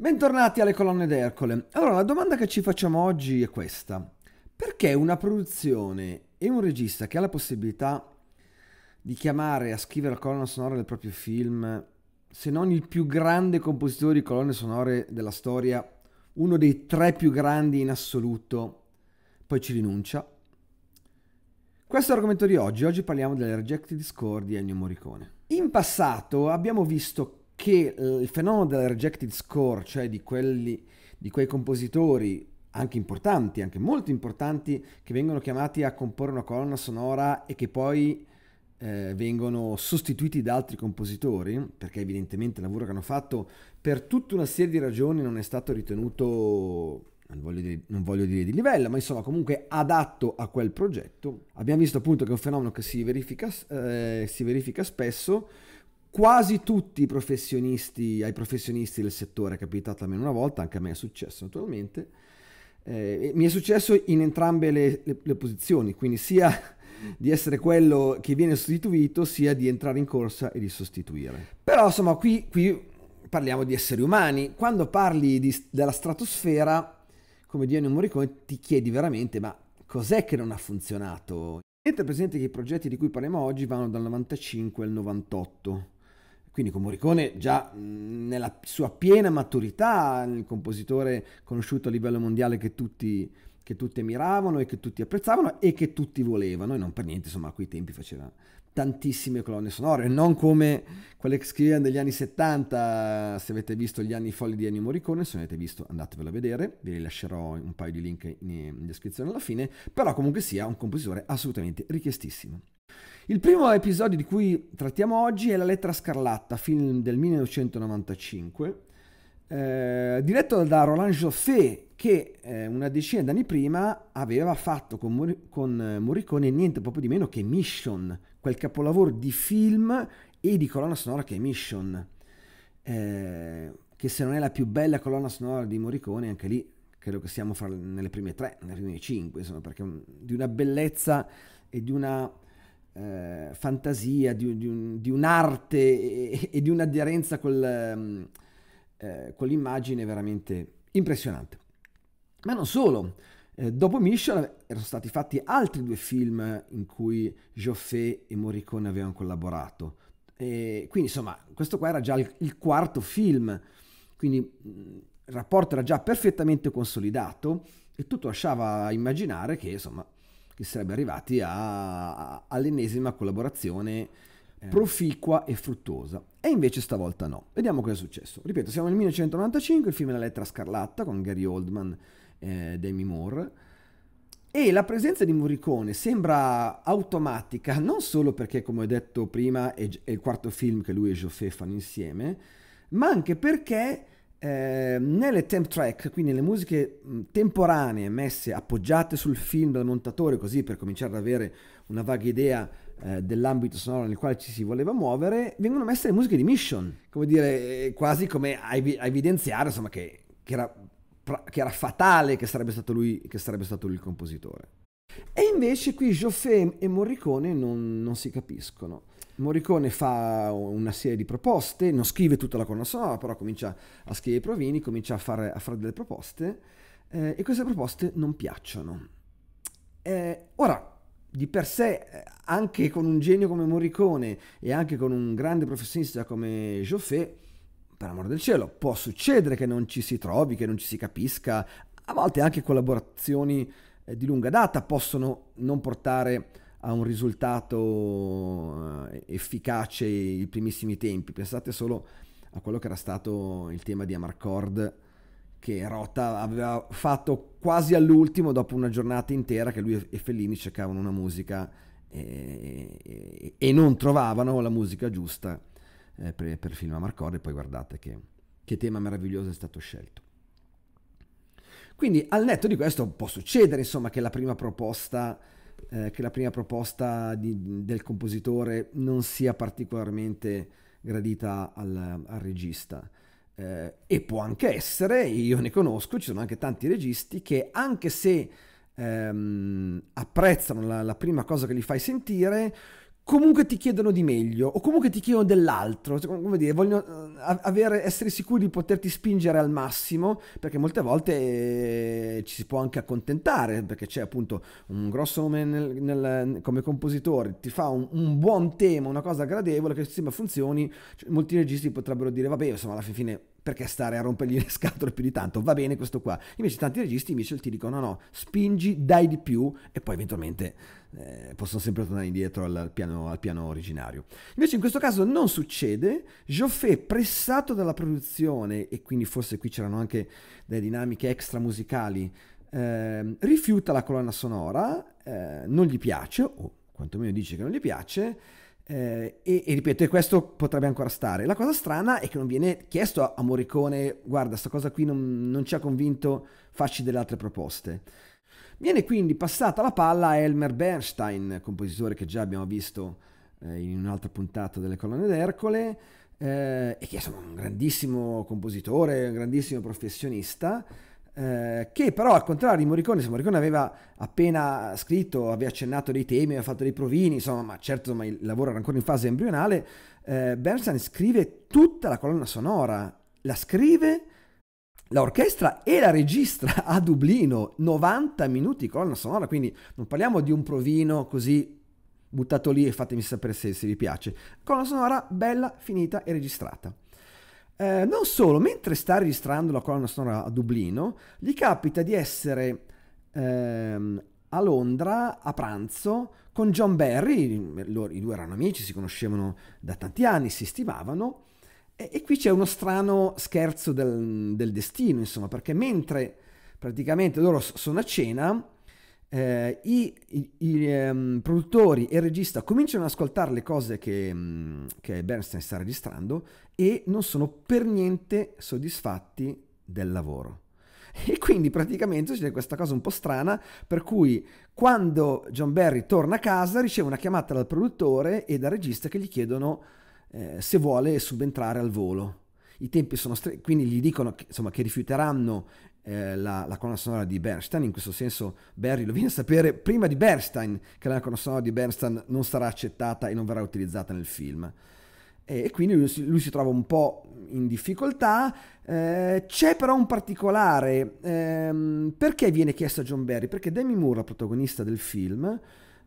Bentornati alle colonne d'Ercole. Allora, la domanda che ci facciamo oggi è questa. Perché una produzione e un regista che ha la possibilità di chiamare a scrivere la colonna sonora del proprio film, se non il più grande compositore di colonne sonore della storia, uno dei tre più grandi in assoluto, poi ci rinuncia? Questo è l'argomento di oggi. Oggi parliamo delle Rejected Discord di Ennio Morricone. In passato abbiamo visto che eh, il fenomeno della rejected score, cioè di, quelli, di quei compositori anche importanti, anche molto importanti, che vengono chiamati a comporre una colonna sonora e che poi eh, vengono sostituiti da altri compositori, perché evidentemente il lavoro che hanno fatto per tutta una serie di ragioni non è stato ritenuto non voglio, dire, non voglio, dire, di livello, ma insomma comunque adatto a quel progetto. Abbiamo visto appunto che è un fenomeno che si verifica, eh, si verifica spesso quasi tutti i professionisti, ai professionisti del settore è capitato almeno una volta, anche a me è successo naturalmente, eh, mi è successo in entrambe le, le, le posizioni, quindi sia di essere quello che viene sostituito sia di entrare in corsa e di sostituire. Però insomma qui, qui parliamo di esseri umani, quando parli di, della stratosfera, come Dionne Morricone, ti chiedi veramente ma cos'è che non ha funzionato? Tenete presente che i progetti di cui parliamo oggi vanno dal 95 al 98 quindi con Morricone già nella sua piena maturità, il compositore conosciuto a livello mondiale che tutti, che tutti ammiravano e che tutti apprezzavano e che tutti volevano, e non per niente, insomma, a quei tempi faceva tantissime colonne sonore, non come quelle che scrivevano negli anni 70, se avete visto gli anni folli di Ennio Morricone, se non avete visto andatevelo a vedere, vi lascerò un paio di link in, in descrizione alla fine, però comunque sia un compositore assolutamente richiestissimo. Il primo episodio di cui trattiamo oggi è La lettera scarlatta, film del 1995, eh, diretto da Roland Joffé, che eh, una decina d'anni prima aveva fatto con, Mor- con eh, Morricone niente proprio di meno che Mission, quel capolavoro di film e di colonna sonora che è Mission, eh, che se non è la più bella colonna sonora di Morricone, anche lì credo che siamo fra, nelle prime tre, nelle prime cinque, insomma, perché un, di una bellezza e di una eh, fantasia, di, di, di un'arte e, e, di un'aderenza col, mm, eh, con l'immagine veramente impressionante. Ma non solo, eh, dopo Mission erano stati fatti altri due film in cui Joffé e Morricone avevano collaborato. E quindi insomma, questo qua era già il, il quarto film, quindi mh, mm, il rapporto era già perfettamente consolidato e tutto lasciava immaginare che insomma che sarebbe arrivati a, a, all'ennesima collaborazione eh. proficua e fruttuosa. E invece stavolta no. Vediamo cosa è successo. Ripeto, siamo nel 1995, il film è La lettera scarlatta con Gary Oldman e eh, Demi Moore. E la presenza di Morricone sembra automatica, non solo perché, come ho detto prima, è, è il quarto film che lui e Joffé fanno insieme, ma anche perché eh, nelle temp track, quindi le musiche temporanee messe appoggiate sul film dal montatore, così per cominciare ad avere una vaga idea eh, dell'ambito sonoro nel quale ci si voleva muovere, vengono messe le musiche di Mission, come dire, eh, quasi come a, ev- a evidenziare insomma, che, che, era, che, era, fatale che sarebbe, stato lui, che sarebbe stato lui il compositore. E invece qui Joffé e Morricone non, non si capiscono. Morricone fa una serie di proposte, non scrive tutta la colonna sonora, però comincia a scrivere i provini, comincia a fare, a fare delle proposte eh, e queste proposte non piacciono. Eh, ora, di per sé, eh, anche con un genio come Morricone e anche con un grande professionista come Joffé, per amore del cielo, può succedere che non ci si trovi, che non ci si capisca, a volte anche collaborazioni eh, di lunga data possono non portare a a un risultato eh, efficace i primissimi tempi. Pensate solo a quello che era stato il tema di Amarcord che Rota aveva fatto quasi all'ultimo dopo una giornata intera che lui e Fellini cercavano una musica e, eh, e, e non trovavano la musica giusta eh, per, per, il film Amarcord e poi guardate che, che tema meraviglioso è stato scelto. Quindi al netto di questo può succedere insomma che la prima proposta eh, che la prima proposta di, del compositore non sia particolarmente gradita al, al regista. Eh, e può anche essere, io ne conosco, ci sono anche tanti registi che anche se ehm, apprezzano la, la prima cosa che gli fai sentire, comunque ti chiedono di meglio o comunque ti chiedono dell'altro, come dire, vogliono eh, avere, essere sicuri di poterti spingere al massimo, perché molte volte eh, ci si può anche accontentare, perché c'è appunto un grosso nome nel, nel, come compositore, ti fa un, un, buon tema, una cosa gradevole che il funzioni, cioè, molti registi potrebbero dire vabbè, insomma alla fine perché stare a rompergli le scatole più di tanto, va bene questo qua. Invece tanti registi invece ti dicono no, no, spingi, dai di più e poi eventualmente eh, possono sempre tornare indietro al piano, al piano, originario. Invece in questo caso non succede, Joffé pressato dalla produzione e quindi forse qui c'erano anche delle dinamiche extra musicali, eh, rifiuta la colonna sonora, eh, non gli piace, o quantomeno dice che non gli piace, eh, e, e, ripeto, e questo potrebbe ancora stare. La cosa strana è che non viene chiesto a, a Morricone, guarda, sta cosa qui non, non ci ha convinto, facci delle altre proposte. Viene quindi passata la palla a Elmer Bernstein, compositore che già abbiamo visto eh, in un'altra puntata delle colonne d'Ercole, eh, e che è un grandissimo compositore, un grandissimo professionista, eh, che però al contrario di Morricone, se Morricone aveva appena scritto, aveva accennato dei temi, aveva fatto dei provini, insomma, ma certo ma il lavoro era ancora in fase embrionale, eh, Bernstein scrive tutta la colonna sonora, la scrive, l'orchestra e la registra a Dublino, 90 minuti di colonna sonora, quindi non parliamo di un provino così buttato lì e fatemi sapere se, se vi piace. Colonna sonora bella, finita e registrata. Eh, non solo, mentre sta registrando la colonna sonora a Dublino, gli capita di essere ehm, a Londra a pranzo con John Barry, i due erano amici, si conoscevano da tanti anni, si stimavano, e, e qui c'è uno strano scherzo del, del, destino, insomma, perché mentre praticamente loro sono a cena, eh, i, i, i um, produttori e il regista cominciano ad ascoltare le cose che, um, che Bernstein sta registrando e non sono per niente soddisfatti del lavoro. E quindi praticamente c'è questa cosa un po' strana per cui quando John Barry torna a casa riceve una chiamata dal produttore e dal regista che gli chiedono eh, se vuole subentrare al volo. I tempi sono stretti, quindi gli dicono che, insomma, che rifiuteranno eh, la, la colonna sonora di Bernstein, in questo senso Barry lo viene a sapere prima di Bernstein che la colonna sonora di Bernstein non sarà accettata e non verrà utilizzata nel film. E, e quindi lui si, lui si, trova un po' in difficoltà. Eh, c'è però un particolare, ehm, perché viene chiesto a John Barry? Perché Demi Moore, la protagonista del film,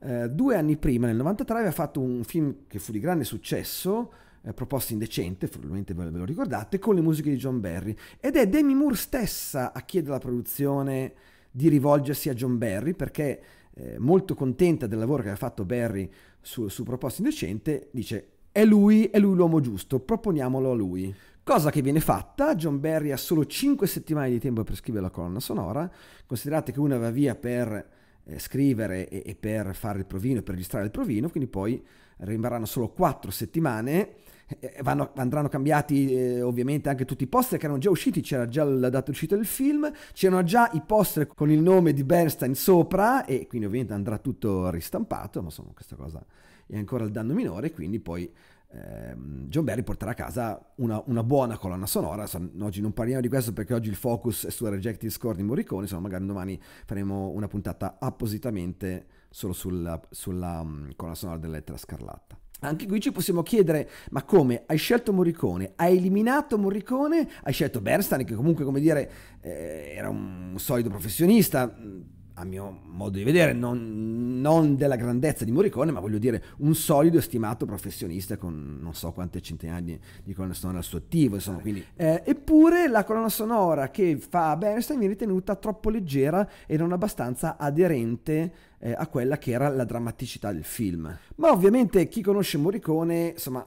eh, due anni prima, nel 93, aveva fatto un film che fu di grande successo, eh, proposta indecente, probabilmente ve lo ricordate, con le musiche di John Barry. Ed è Demi Moore stessa a chiedere alla produzione di rivolgersi a John Barry perché eh, molto contenta del lavoro che ha fatto Barry su, su Proposta Indecente, dice è lui, è lui l'uomo giusto, proponiamolo a lui. Cosa che viene fatta, John Barry ha solo 5 settimane di tempo per scrivere la colonna sonora, considerate che una va via per eh, scrivere e, e, per fare il provino, per registrare il provino, quindi poi rimarranno solo quattro settimane, eh, vanno, andranno cambiati eh, ovviamente anche tutti i poster che erano già usciti, c'era già la data uscita del film, c'erano già i poster con il nome di Bernstein sopra e quindi ovviamente andrà tutto ristampato, ma insomma questa cosa è ancora il danno minore, quindi poi Ehm, John Barry porterà a casa una, una buona colonna sonora. oggi non parliamo di questo perché oggi il focus è sulla Rejected Score di Morricone, Insomma, magari domani faremo una puntata appositamente solo sulla, sulla mm, colonna sonora della lettera scarlatta. Anche qui ci possiamo chiedere, ma come? Hai scelto Morricone, hai eliminato Morricone, hai scelto Bernstein che comunque, come dire, eh, era un solido professionista, mm, a mio modo di vedere, non, non, della grandezza di Morricone, ma voglio dire un solido e stimato professionista con non so quante centinaia di, di colonne sonore al suo attivo. Insomma, quindi, eh, eppure la colonna sonora che fa Bernstein viene ritenuta troppo leggera e non abbastanza aderente eh, a quella che era la drammaticità del film. Ma ovviamente chi conosce Morricone, insomma,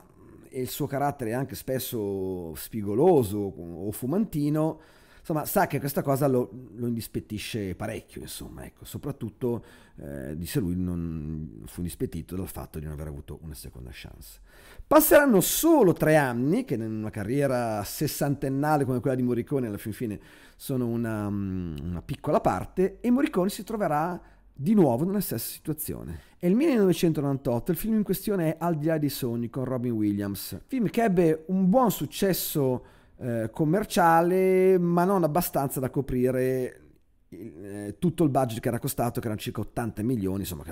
e il suo carattere anche spesso spigoloso o fumantino, Insomma, sa che questa cosa lo, lo indispettisce parecchio, insomma, ecco. soprattutto eh, disse lui non fu indispettito dal fatto di non aver avuto una seconda chance. Passeranno solo tre anni, che in una carriera sessantennale come quella di Morricone alla fin fine sono una, mm, una piccola parte, e Morricone si troverà di nuovo nella stessa situazione. È il 1998, il film in questione è Al di là dei sogni con Robin Williams, film che ebbe un buon successo eh, commerciale, ma non abbastanza da coprire eh, tutto il budget che era costato, che erano circa 80 milioni, insomma,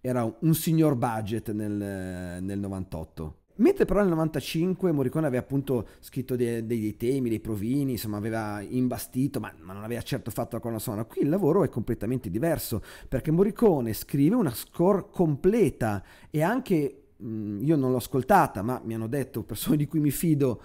era un, un signor budget nel, eh, nel 98. Mentre però nel 95 Morricone aveva appunto scritto dei, dei, dei temi, dei provini, insomma aveva imbastito, ma, ma, non aveva certo fatto la colonna sonora. Qui il lavoro è completamente diverso, perché Morricone scrive una score completa e anche, mh, mm, io non l'ho ascoltata, ma mi hanno detto persone di cui mi fido,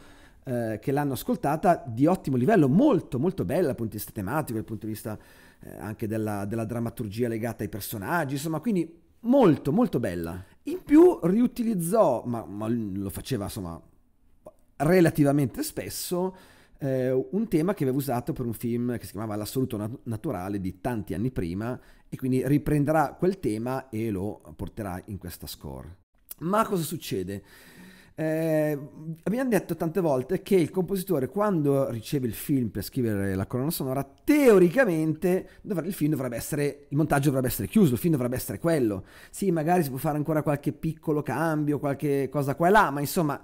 eh, che l'hanno ascoltata di ottimo livello, molto molto bella dal punto di vista tematico, dal punto di vista eh, anche della, della drammaturgia legata ai personaggi, insomma, quindi molto molto bella. In più riutilizzò, ma, ma lo faceva insomma relativamente spesso, eh, un tema che aveva usato per un film che si chiamava L'assoluto nat- naturale di tanti anni prima e quindi riprenderà quel tema e lo porterà in questa score. Ma cosa succede? Eh, abbiamo detto tante volte che il compositore quando riceve il film per scrivere la colonna sonora, teoricamente dovr- il film dovrebbe essere, il montaggio dovrebbe essere chiuso, il film dovrebbe essere quello. Sì, magari si può fare ancora qualche piccolo cambio, qualche cosa qua e là, ma insomma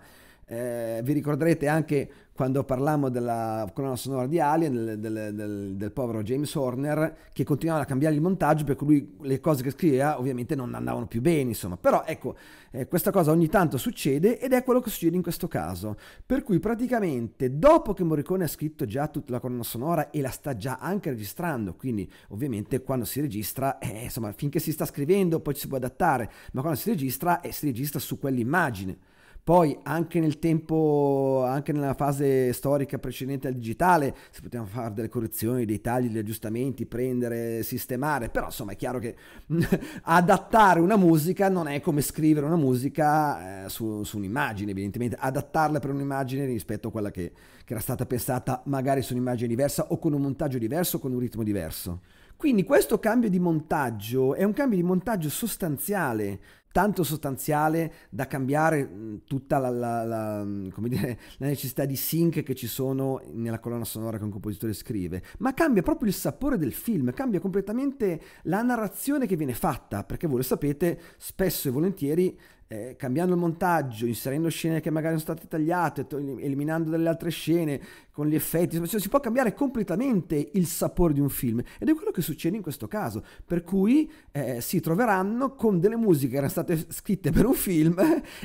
eh, vi ricorderete anche quando parlammo della colonna sonora di Alien, del, del, del, del, povero James Horner, che continuava a cambiare il montaggio perché lui le cose che scriveva ovviamente non andavano più bene, insomma. Però ecco, eh, questa cosa ogni tanto succede ed è quello che succede in questo caso. Per cui praticamente dopo che Morricone ha scritto già tutta la colonna sonora e la sta già anche registrando, quindi ovviamente quando si registra, eh, insomma, finché si sta scrivendo poi ci si può adattare, ma quando si registra, eh, si registra su quell'immagine. Poi anche nel tempo, anche nella fase storica precedente al digitale, si potevano fare delle correzioni, dei tagli, degli aggiustamenti, prendere, sistemare, però insomma è chiaro che adattare una musica non è come scrivere una musica eh, su, su un'immagine, evidentemente, adattarla per un'immagine rispetto a quella che, che era stata pensata magari su un'immagine diversa o con un montaggio diverso o con un ritmo diverso. Quindi questo cambio di montaggio è un cambio di montaggio sostanziale tanto sostanziale da cambiare mm, tutta la, la, la, mm, dire, la, necessità di sync che ci sono nella colonna sonora che un compositore scrive, ma cambia proprio il sapore del film, cambia completamente la narrazione che viene fatta, perché voi lo sapete, spesso e volentieri eh, cambiando il montaggio, inserendo scene che magari sono state tagliate, eliminando delle altre scene con gli effetti, cioè, si può cambiare completamente il sapore di un film ed è quello che succede in questo caso, per cui eh, si troveranno con delle musiche che erano state scritte per un film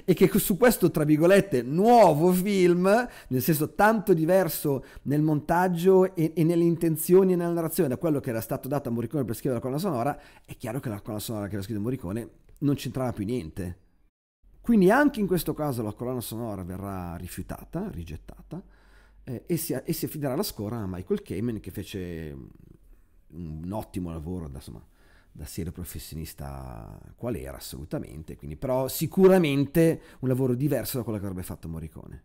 e che su questo, tra virgolette, nuovo film, nel senso tanto diverso nel montaggio e, e nelle intenzioni e nella narrazione da quello che era stato dato a Morricone per scrivere la colonna sonora, è chiaro che la colonna sonora che aveva scritto Morricone non c'entrava più niente. Quindi anche in questo caso la colonna sonora verrà rifiutata, rigettata, eh, e, si, e, si, affiderà la scuola a Michael Kamen che fece un, mm, un ottimo lavoro da, insomma, da serio professionista qual era assolutamente, quindi, però sicuramente un lavoro diverso da quello che avrebbe fatto Morricone.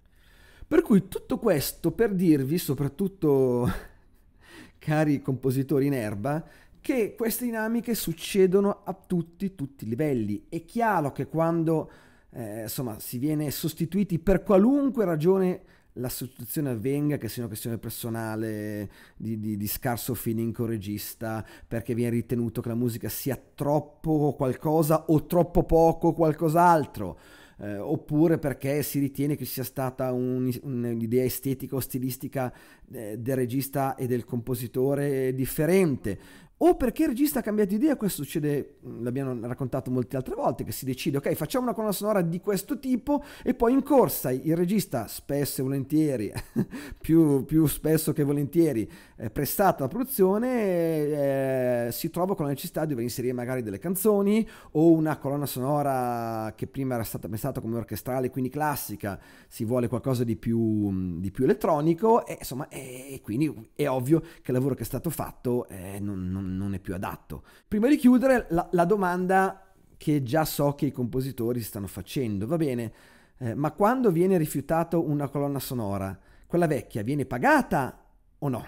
Per cui tutto questo per dirvi, soprattutto cari compositori in erba, che queste dinamiche succedono a tutti, tutti i livelli. È chiaro che quando eh, insomma, si viene sostituiti per qualunque ragione la sostituzione avvenga, che sia una questione personale, di, di, di scarso feeling con regista, perché viene ritenuto che la musica sia troppo qualcosa o troppo poco qualcos'altro. Eh, oppure perché si ritiene che sia stata un, un'idea estetica o stilistica eh, del regista e del compositore differente, o perché il regista ha cambiato idea, questo succede, mm, l'abbiamo raccontato molte altre volte, che si decide, ok, facciamo una colonna sonora di questo tipo e poi in corsa il regista, spesso e volentieri, più, più, spesso che volentieri, eh, prestato alla produzione, eh, si trova con la necessità di dover inserire magari delle canzoni o una colonna sonora che prima era stata pensata come orchestrale, quindi classica, si vuole qualcosa di più, mm, di più elettronico e insomma, e quindi è ovvio che il lavoro che è stato fatto eh, non, non non, non è più adatto. Prima di chiudere, la, la, domanda che già so che i compositori stanno facendo, va bene, eh, ma quando viene rifiutata una colonna sonora, quella vecchia viene pagata o no?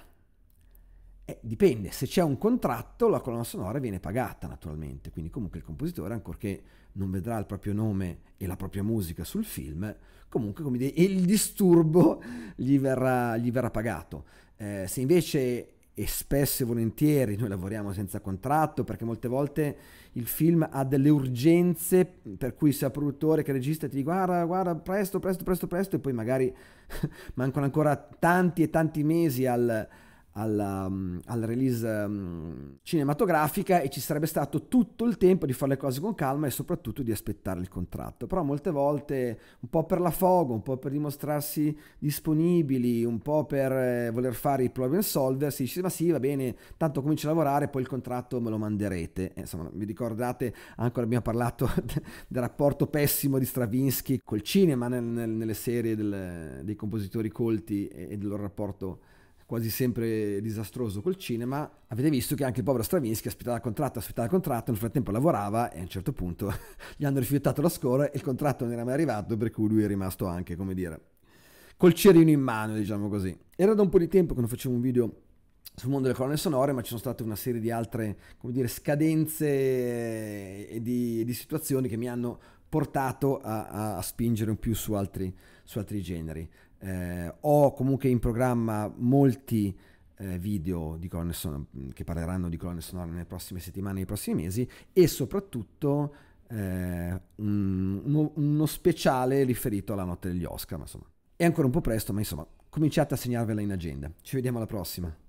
Eh, dipende, se c'è un contratto la colonna sonora viene pagata naturalmente, quindi comunque il compositore, ancorché non vedrà il proprio nome e la propria musica sul film, comunque come dire, il disturbo gli verrà, gli verrà pagato. Eh, se invece e spesso e volentieri noi lavoriamo senza contratto perché molte volte il film ha delle urgenze per cui se il produttore che regista ti dice guarda guarda presto presto presto presto e poi magari mancano ancora tanti e tanti mesi al, alla, um, alla release um, cinematografica e ci sarebbe stato tutto il tempo di fare le cose con calma e soprattutto di aspettare il contratto. Però molte volte, un po' per la fogo, un po' per dimostrarsi disponibili, un po' per eh, voler fare i problem solver, si dice ma sì, va bene, tanto comincio a lavorare, poi il contratto me lo manderete. Eh, insomma, vi ricordate, ancora abbiamo parlato del rapporto pessimo di Stravinsky col cinema nel, nel, nelle serie del, dei compositori colti e, e del loro rapporto quasi sempre disastroso col cinema, avete visto che anche il povero Stravinsky aspettava il contratto, aspettava il contratto, nel frattempo lavorava e a un certo punto gli hanno rifiutato la score e il contratto non era mai arrivato, per cui lui è rimasto anche, come dire, col cerino in mano, diciamo così. Era da un po' di tempo che non facevo un video sul mondo delle colonne sonore, ma ci sono state una serie di altre, come dire, scadenze e di, di situazioni che mi hanno portato a, a, a spingere un più su altri, su altri generi. Eh, ho comunque in programma molti eh, video sonore, mm, che parleranno di colonne sonore nelle prossime settimane, nei prossimi mesi e soprattutto eh, un, uno, uno speciale riferito alla notte degli Oscar. insomma, è ancora un po' presto, ma insomma, cominciate a segnarvela in agenda. Ci vediamo alla prossima.